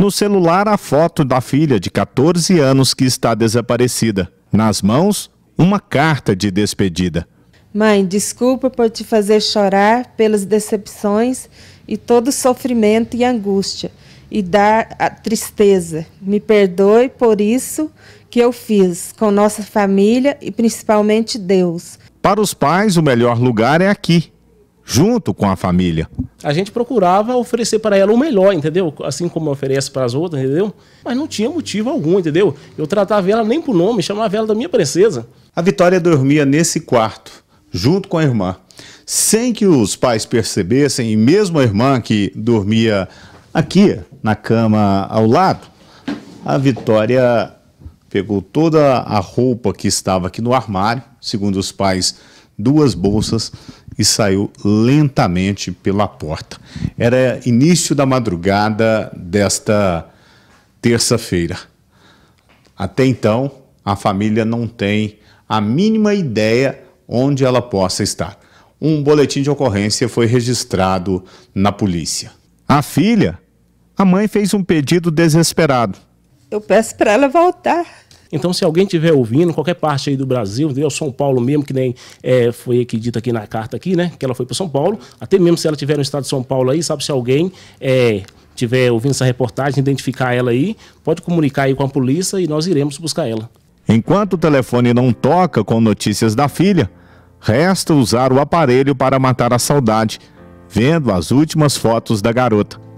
No celular, a foto da filha de 14 anos que está desaparecida. Nas mãos, uma carta de despedida. Mãe, desculpa por te fazer chorar pelas decepções e todo sofrimento e angústia e dar a tristeza. Me perdoe por isso que eu fiz com nossa família e principalmente Deus. Para os pais, o melhor lugar é aqui, junto com a família. A gente procurava oferecer para ela o melhor, entendeu? Assim como oferece para as outras, entendeu? Mas não tinha motivo algum, entendeu? Eu tratava ela nem por nome, chamava ela da minha princesa. A Vitória dormia nesse quarto, junto com a irmã. Sem que os pais percebessem, e mesmo a irmã que dormia aqui, na cama ao lado, a Vitória pegou toda a roupa que estava aqui no armário, segundo os pais, duas bolsas, e saiu lentamente pela porta. Era início da madrugada desta terça-feira. Até então, a família não tem a mínima ideia onde ela possa estar. Um boletim de ocorrência foi registrado na polícia. A filha, a mãe fez um pedido desesperado. Eu peço para ela voltar então, se alguém estiver ouvindo, qualquer parte aí do Brasil, entendeu? São Paulo mesmo, que nem é, foi aqui dito aqui na carta aqui, né? Que ela foi para São Paulo. Até mesmo se ela estiver no estado de São Paulo aí, sabe se alguém é, tiver ouvindo essa reportagem, identificar ela aí, pode comunicar aí com a polícia e nós iremos buscar ela. Enquanto o telefone não toca com notícias da filha, resta usar o aparelho para matar a saudade, vendo as últimas fotos da garota.